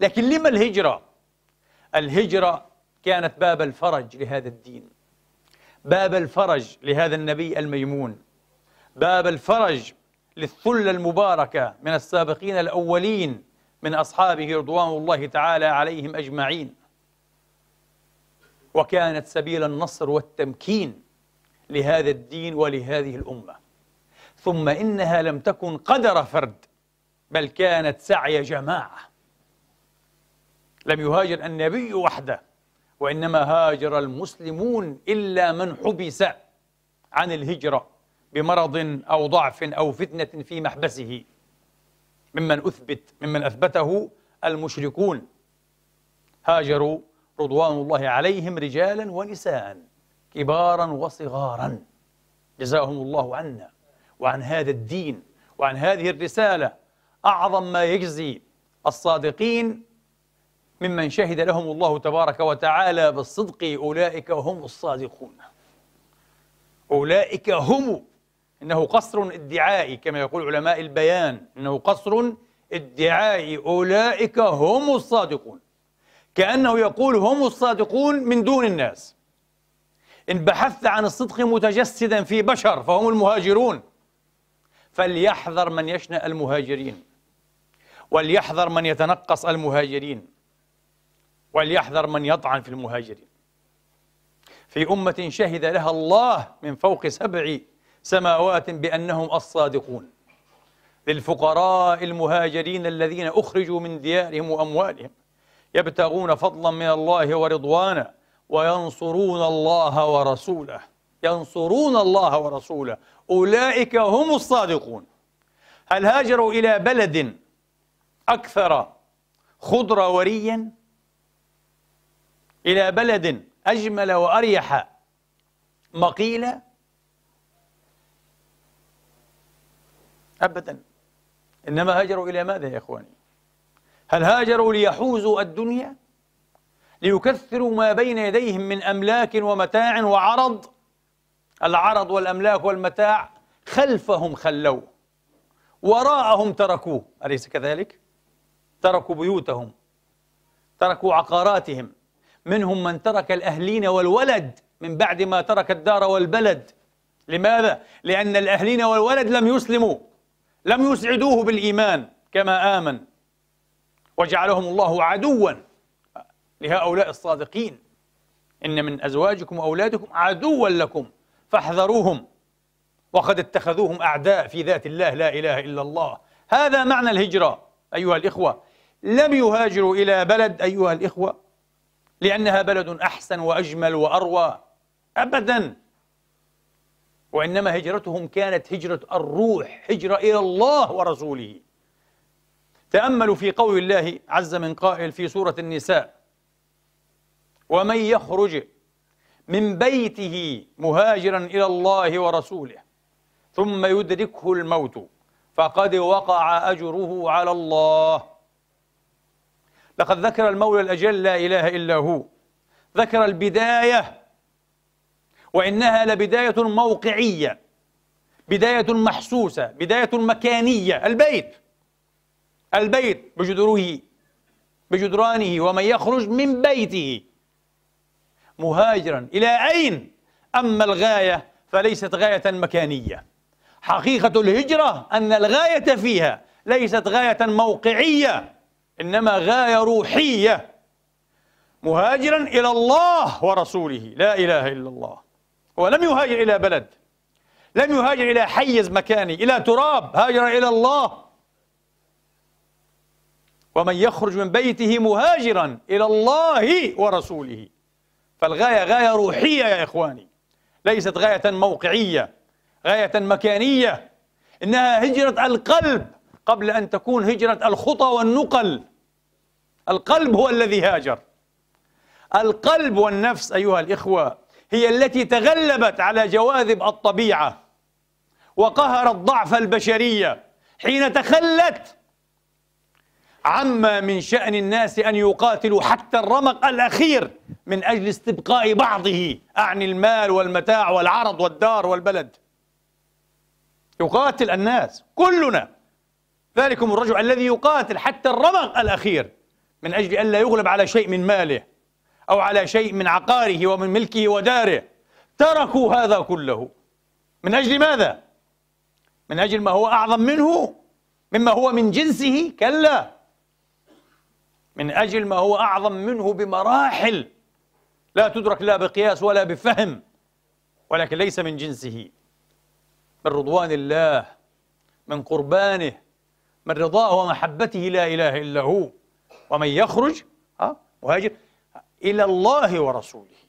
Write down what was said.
لكن لما الهجرة؟ الهجرة كانت باب الفرج لهذا الدين باب الفرج لهذا النبي الميمون باب الفرج للثلة المباركة من السابقين الأولين من أصحابه رضوان الله تعالى عليهم أجمعين وكانت سبيل النصر والتمكين لهذا الدين ولهذه الأمة ثم إنها لم تكن قدر فرد بل كانت سعي جماعة لم يهاجر النبي وحده وإنما هاجر المسلمون إلا من حبس عن الهجرة بمرض أو ضعف أو فتنة في محبسه ممن أثبت ممن أثبته المشركون هاجروا رضوان الله عليهم رجالا ونساء كبارا وصغارا جزاهم الله عنا وعن هذا الدين وعن هذه الرسالة أعظم ما يجزي الصادقين ممن شهد لهم الله تبارك وتعالى بالصدق أولئك هم الصادقون أولئك هم إنه قصر ادعائي كما يقول علماء البيان إنه قصر ادعائي أولئك هم الصادقون كأنه يقول هم الصادقون من دون الناس إن بحثت عن الصدق متجسدا في بشر فهم المهاجرون فليحذر من يشنأ المهاجرين وليحذر من يتنقص المهاجرين وليحذر من يطعن في المهاجرين في أمة شهد لها الله من فوق سبع سماوات بأنهم الصادقون للفقراء المهاجرين الذين أخرجوا من ديارهم وأموالهم يبتغون فضلا من الله ورضوانا وينصرون الله ورسوله ينصرون الله ورسوله أولئك هم الصادقون هل هاجروا إلى بلد أكثر خضرا وريا إلى بلد أجمل وأريح مقيلة أبدا إنما هاجروا إلى ماذا يا إخواني هل هاجروا ليحوزوا الدنيا ليكثروا ما بين يديهم من أملاك ومتاع وعرض العرض والأملاك والمتاع خلفهم خلوه وراءهم تركوه أليس كذلك؟ تركوا بيوتهم تركوا عقاراتهم منهم من ترك الأهلين والولد من بعد ما ترك الدار والبلد لماذا؟ لأن الأهلين والولد لم يسلموا لم يسعدوه بالإيمان كما آمن وجعلهم الله عدوا لهؤلاء الصادقين إن من أزواجكم وأولادكم عدوا لكم فاحذروهم وقد اتخذوهم أعداء في ذات الله لا إله إلا الله هذا معنى الهجرة أيها الإخوة لم يهاجروا إلى بلد أيها الإخوة لأنها بلد أحسن وأجمل وأروى أبدا وإنما هجرتهم كانت هجرة الروح هجرة إلى الله ورسوله تأملوا في قول الله عز من قائل في سورة النساء ومن يخرج من بيته مهاجرا إلى الله ورسوله ثم يدركه الموت فقد وقع أجره على الله لقد ذكر المولى الأجل لا إله إلا هو ذكر البداية وإنها لبداية موقعية بداية محسوسة بداية مكانية البيت البيت بجدره بجدرانه ومن يخرج من بيته مهاجرا إلى أين؟ أما الغاية فليست غاية مكانية حقيقة الهجرة أن الغاية فيها ليست غاية موقعية إنما غاية روحية مهاجرا إلى الله ورسوله لا إله إلا الله هو لم يهاجر إلى بلد لم يهاجر إلى حيز مكاني إلى تراب هاجر إلى الله ومن يخرج من بيته مهاجرا إلى الله ورسوله فالغاية غاية روحية يا إخواني ليست غاية موقعية غاية مكانية إنها هجرة القلب قبل أن تكون هجرة الخطى والنقل القلب هو الذي هاجر القلب والنفس أيها الإخوة هي التي تغلبت على جواذب الطبيعة وقهرت ضعف البشرية حين تخلت عما من شأن الناس أن يقاتلوا حتى الرمق الأخير من أجل استبقاء بعضه أعني المال والمتاع والعرض والدار والبلد يقاتل الناس كلنا ذلكم الرجل الذي يقاتل حتى الرمق الأخير من أجل ألا يغلب على شيء من ماله أو على شيء من عقاره ومن ملكه وداره تركوا هذا كله من أجل ماذا؟ من أجل ما هو أعظم منه مما هو من جنسه كلا من أجل ما هو أعظم منه بمراحل لا تدرك لا بقياس ولا بفهم ولكن ليس من جنسه من رضوان الله من قربانه من رضاه ومحبته لا إله إلا هو ومن يخرج ها مهاجر إلى الله ورسوله